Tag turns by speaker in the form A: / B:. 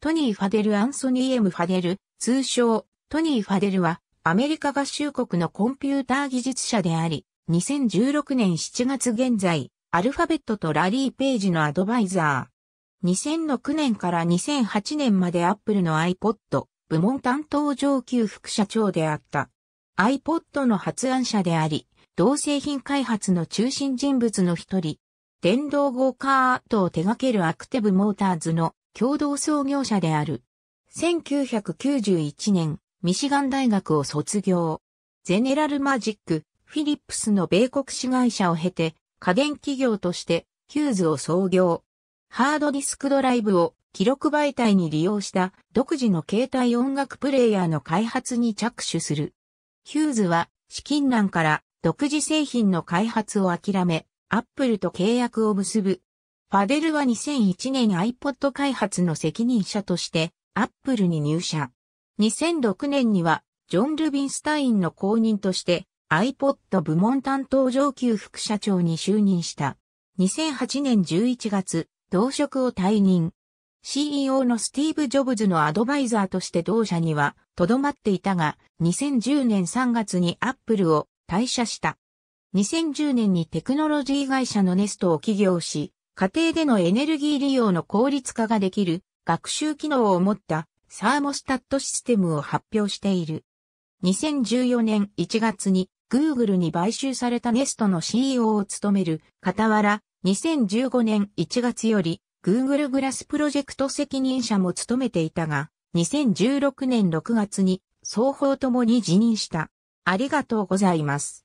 A: トニ
B: ー・ファデル・アンソニー・エム・ファデル、通称、トニー・ファデルは、アメリカ合衆国のコンピューター技術者であり、2016年7月現在、アルファベットとラリー・ページのアドバイザー。2006年から2008年までアップルの iPod 部門担当上級副社長であった。iPod の発案者であり、同製品開発の中心人物の一人。電動ゴーカートを手掛けるアクティブモーターズの共同創業者である。1991年、ミシガン大学を卒業。ゼネラルマジック、フィリップスの米国子会社を経て、家電企業としてヒューズを創業。ハードディスクドライブを記録媒体に利用した独自の携帯音楽プレイヤーの開発に着手する。ヒューズは資金難から独自製品の開発を諦め、アップルと契約を結ぶファデルは2001年 iPod 開発の責任者として Apple に入社。2006年にはジョン・ルビンスタインの後任として iPod 部門担当上級副社長に就任した。2008年11月、同職を退任。CEO のスティーブ・ジョブズのアドバイザーとして同社にはとどまっていたが、2010年3月にアップルを退社した。2010年にテクノロジー会社のネストを起業し、家庭でのエネルギー利用の効率化ができる学習機能を持ったサーモスタットシステムを発表している。2014年1月に Google に買収された Nest の CEO を務める傍ら2015年1月より Google グラスプロジェクト責任者も務めていたが2016年6月に双方ともに辞任した。あり
A: がとうございます。